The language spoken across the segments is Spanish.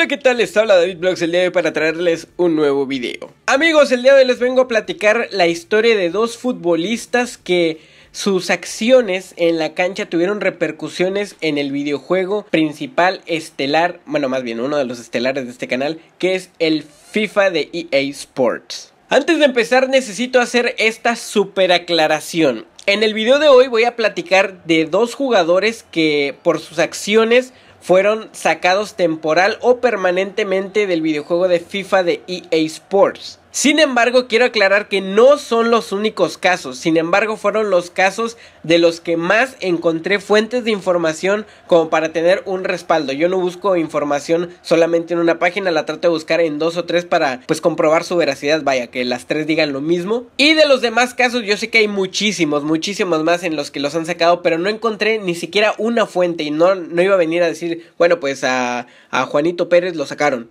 Hola, ¿qué tal? Les habla David Blogs el día de hoy para traerles un nuevo video. Amigos, el día de hoy les vengo a platicar la historia de dos futbolistas que sus acciones en la cancha tuvieron repercusiones en el videojuego principal estelar, bueno, más bien uno de los estelares de este canal, que es el FIFA de EA Sports. Antes de empezar necesito hacer esta super aclaración. En el video de hoy voy a platicar de dos jugadores que por sus acciones fueron sacados temporal o permanentemente del videojuego de FIFA de EA Sports. Sin embargo, quiero aclarar que no son los únicos casos, sin embargo fueron los casos de los que más encontré fuentes de información como para tener un respaldo. Yo no busco información solamente en una página, la trato de buscar en dos o tres para pues comprobar su veracidad, vaya, que las tres digan lo mismo. Y de los demás casos yo sé que hay muchísimos, muchísimos más en los que los han sacado, pero no encontré ni siquiera una fuente y no, no iba a venir a decir, bueno pues a Juanito Pérez lo sacaron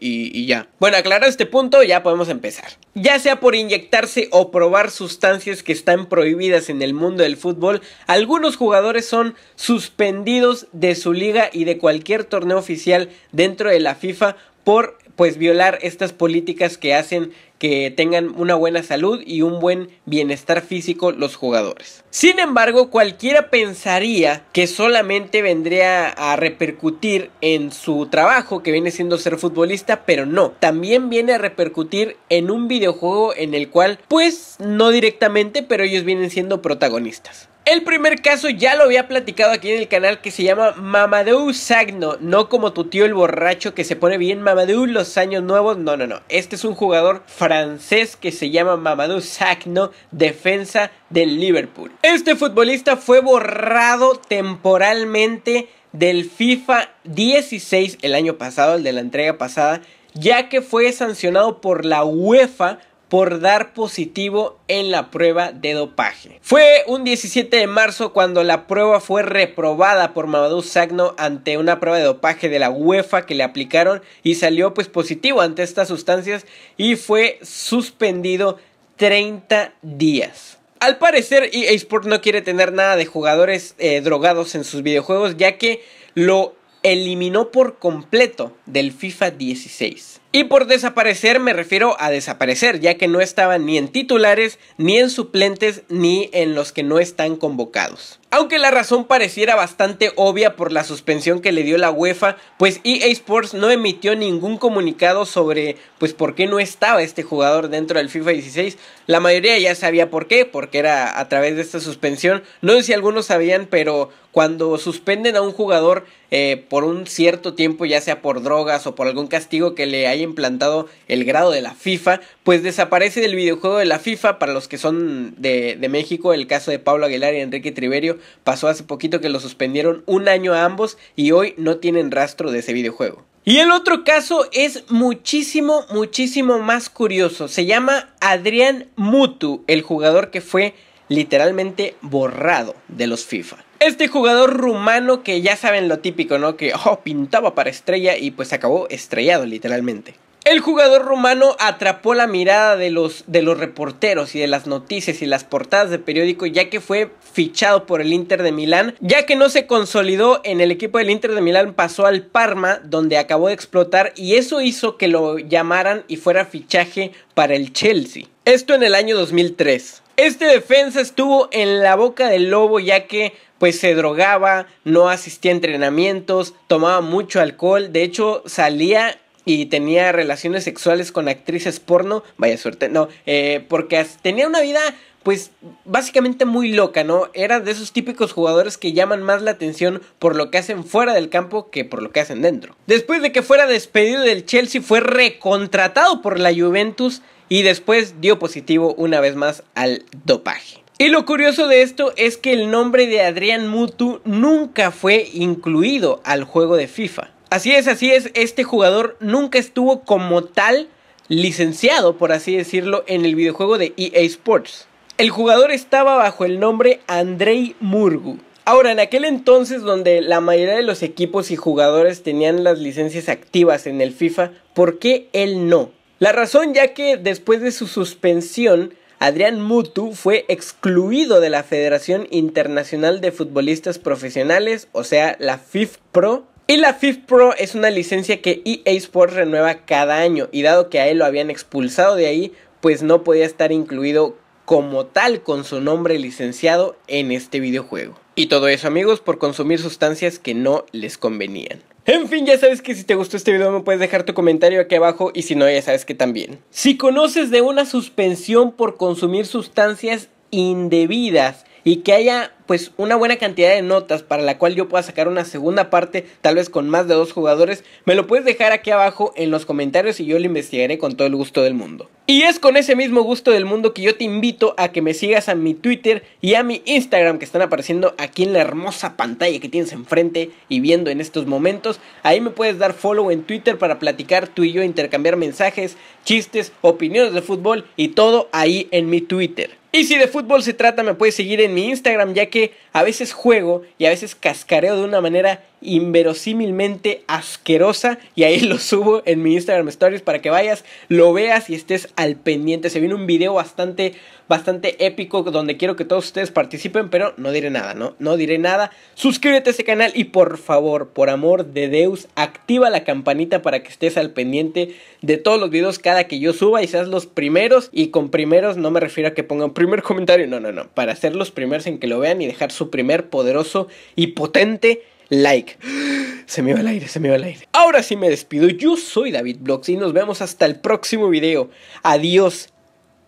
y, ya. Bueno, aclarado este punto, ya podemos empezar. Ya sea por inyectarse o probar sustancias que están prohibidas en el mundo del fútbol, algunos jugadores son suspendidos de su liga y de cualquier torneo oficial dentro de la FIFA por pues violar estas políticas que hacen que tengan una buena salud y un buen bienestar físico los jugadores. Sin embargo, cualquiera pensaría que solamente vendría a repercutir en su trabajo que viene siendo ser futbolista, pero no, también viene a repercutir en un videojuego en el cual pues no directamente, pero ellos vienen siendo protagonistas. El primer caso ya lo había platicado aquí en el canal que se llama Mamadou Sagno, no como tu tío el borracho que se pone bien Mamadou los años nuevos, no, no, no. Este es un jugador francés que se llama Mamadou Sagno, defensa del Liverpool. Este futbolista fue borrado temporalmente del FIFA 16 el año pasado, el de la entrega pasada, ya que fue sancionado por la UEFA por dar positivo en la prueba de dopaje. Fue un 17 de marzo cuando la prueba fue reprobada por Mamadou Sagno ante una prueba de dopaje de la UEFA que le aplicaron y salió pues positivo ante estas sustancias y fue suspendido 30 días. Al parecer EA no quiere tener nada de jugadores eh, drogados en sus videojuegos ya que lo eliminó por completo del FIFA 16. Y por desaparecer me refiero a desaparecer, ya que no estaban ni en titulares, ni en suplentes, ni en los que no están convocados. Aunque la razón pareciera bastante obvia por la suspensión que le dio la UEFA, pues EA Sports no emitió ningún comunicado sobre pues por qué no estaba este jugador dentro del FIFA 16. La mayoría ya sabía por qué, porque era a través de esta suspensión. No sé si algunos sabían, pero cuando suspenden a un jugador eh, por un cierto tiempo, ya sea por drogas o por algún castigo que le haya implantado el grado de la FIFA, pues desaparece del videojuego de la FIFA. Para los que son de, de México, el caso de Pablo Aguilar y Enrique Triverio pasó hace poquito que lo suspendieron un año a ambos y hoy no tienen rastro de ese videojuego. Y el otro caso es muchísimo, muchísimo más curioso. Se llama Adrián Mutu, el jugador que fue literalmente borrado de los FIFA. Este jugador rumano que ya saben lo típico, ¿no? Que oh, pintaba para estrella y pues acabó estrellado literalmente. El jugador rumano atrapó la mirada de los, de los reporteros y de las noticias y las portadas de periódico ya que fue fichado por el Inter de Milán, ya que no se consolidó en el equipo del Inter de Milán, pasó al Parma donde acabó de explotar y eso hizo que lo llamaran y fuera fichaje para el Chelsea. Esto en el año 2003. Este defensa estuvo en la boca del lobo ya que pues se drogaba, no asistía a entrenamientos, tomaba mucho alcohol, de hecho salía y tenía relaciones sexuales con actrices porno, vaya suerte, no, eh, porque tenía una vida pues básicamente muy loca, ¿no? Era de esos típicos jugadores que llaman más la atención por lo que hacen fuera del campo que por lo que hacen dentro. Después de que fuera despedido del Chelsea fue recontratado por la Juventus y después dio positivo una vez más al dopaje. Y lo curioso de esto es que el nombre de Adrián Mutu nunca fue incluido al juego de FIFA. Así es, así es, este jugador nunca estuvo como tal licenciado, por así decirlo, en el videojuego de EA Sports. El jugador estaba bajo el nombre Andrei Murgu. Ahora, en aquel entonces donde la mayoría de los equipos y jugadores tenían las licencias activas en el FIFA, ¿por qué él no? La razón ya que después de su suspensión, Adrián Mutu fue excluido de la Federación Internacional de Futbolistas Profesionales, o sea, la FIFPro. Y la FIFPro es una licencia que EA Sports renueva cada año, y dado que a él lo habían expulsado de ahí, pues no podía estar incluido como tal con su nombre licenciado en este videojuego. Y todo eso amigos por consumir sustancias que no les convenían. En fin, ya sabes que si te gustó este video me puedes dejar tu comentario aquí abajo y si no, ya sabes que también. Si conoces de una suspensión por consumir sustancias indebidas y que haya pues una buena cantidad de notas para la cual yo pueda sacar una segunda parte, tal vez con más de dos jugadores, me lo puedes dejar aquí abajo en los comentarios y yo lo investigaré con todo el gusto del mundo. Y es con ese mismo gusto del mundo que yo te invito a que me sigas a mi Twitter y a mi Instagram que están apareciendo aquí en la hermosa pantalla que tienes enfrente y viendo en estos momentos. Ahí me puedes dar follow en Twitter para platicar tú y yo, intercambiar mensajes, chistes, opiniones de fútbol y todo ahí en mi Twitter. Y si de fútbol se trata, me puedes seguir en mi Instagram, ya que a veces juego y a veces cascareo de una manera inverosímilmente asquerosa. Y ahí lo subo en mi Instagram Stories para que vayas, lo veas y estés al pendiente. Se viene un video bastante, bastante épico donde quiero que todos ustedes participen, pero no diré nada, ¿no? No diré nada. Suscríbete a este canal y por favor, por amor de Deus, activa la campanita para que estés al pendiente de todos los videos cada que yo suba y seas los primeros. Y con primeros no me refiero a que pongan primeros comentario. No, no, no. Para ser los primeros en que lo vean y dejar su primer poderoso y potente like. Se me va el aire, se me va el aire. Ahora sí me despido. Yo soy David Blocks y nos vemos hasta el próximo video. Adiós,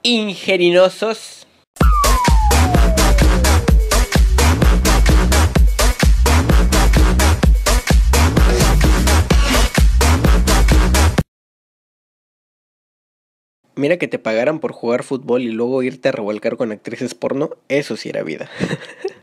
ingerinosos. Mira que te pagaran por jugar fútbol y luego irte a revolcar con actrices porno, eso sí era vida.